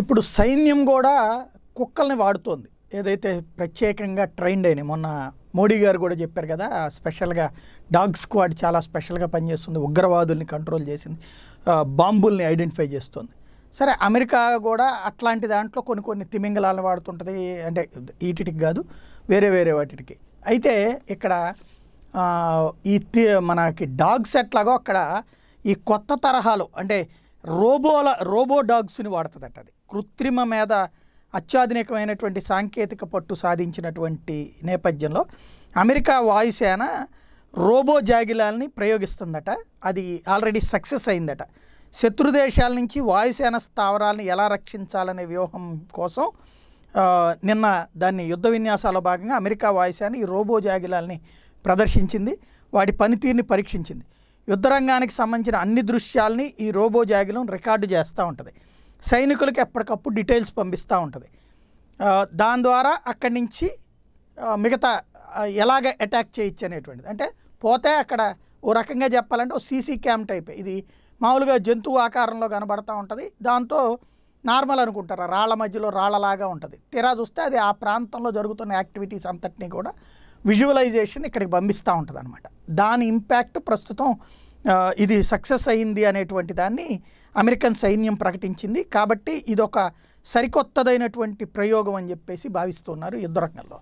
ఇప్పుడు సైన్యం కూడా కుక్కల్ని వాడుతోంది ఏదైతే ప్రత్యేకంగా ట్రైన్డ్ అయినాయి మొన్న మోడీ గారు కూడా చెప్పారు కదా స్పెషల్గా డాగ్ స్క్వాడ్ చాలా స్పెషల్గా పనిచేస్తుంది ఉగ్రవాదుల్ని కంట్రోల్ చేసింది బాంబుల్ని ఐడెంటిఫై చేస్తుంది సరే అమెరికా కూడా అట్లాంటి దాంట్లో కొన్ని కొన్ని తిమింగలాలను వాడుతుంటుంది అంటే ఈటికి కాదు వేరే వేరే వాటికి అయితే ఇక్కడ ఈ మనకి డాగ్స్ ఎట్లాగో అక్కడ ఈ కొత్త తరహాలు అంటే రోబోల రోబో డాగ్స్ని వాడుతుందట అది కృత్రిమ మీద అత్యాధునికమైనటువంటి సాంకేతిక పట్టు సాధించినటువంటి నేపథ్యంలో అమెరికా వాయుసేన రోబో జాగిలాల్ని ప్రయోగిస్తుందట అది ఆల్రెడీ సక్సెస్ అయిందట శత్రు దేశాల నుంచి వాయుసేన స్థావరాలను ఎలా రక్షించాలనే వ్యూహం కోసం నిన్న దాన్ని యుద్ధ విన్యాసాల భాగంగా అమెరికా వాయుసేన ఈ రోబో జాగిలాల్ని ప్రదర్శించింది వాటి పనితీరుని పరీక్షించింది యుద్ధరంగానికి సంబంధించిన అన్ని దృశ్యాల్ని ఈ రోబో జాగిలం రికార్డు చేస్తూ ఉంటుంది సైనికులకు ఎప్పటికప్పుడు డీటెయిల్స్ పంపిస్తూ ఉంటుంది దాని ద్వారా అక్కడి నుంచి మిగతా ఎలాగ అటాక్ చేయొచ్చు అనేటువంటిది అంటే పోతే అక్కడ ఓ రకంగా చెప్పాలంటే ఓ సీసీ క్యామ్ టైప్ ఇది మామూలుగా జంతువు ఆకారంలో కనబడుతూ ఉంటుంది దాంతో నార్మల్ అనుకుంటారు రాళ్ల మధ్యలో రాళ్లలాగా ఉంటుంది తీరా చూస్తే అది ఆ ప్రాంతంలో జరుగుతున్న యాక్టివిటీస్ అంతటినీ కూడా విజువలైజేషన్ ఇక్కడికి పంపిస్తూ ఉంటుంది అనమాట దాని ఇంపాక్ట్ ప్రస్తుతం ఇది సక్సెస్ అయింది అనేటువంటి దాన్ని అమెరికన్ సైన్యం ప్రకటించింది కాబట్టి ఇదొక సరికొత్తదైనటువంటి ప్రయోగం అని చెప్పేసి భావిస్తున్నారు యుద్ధరంగంలో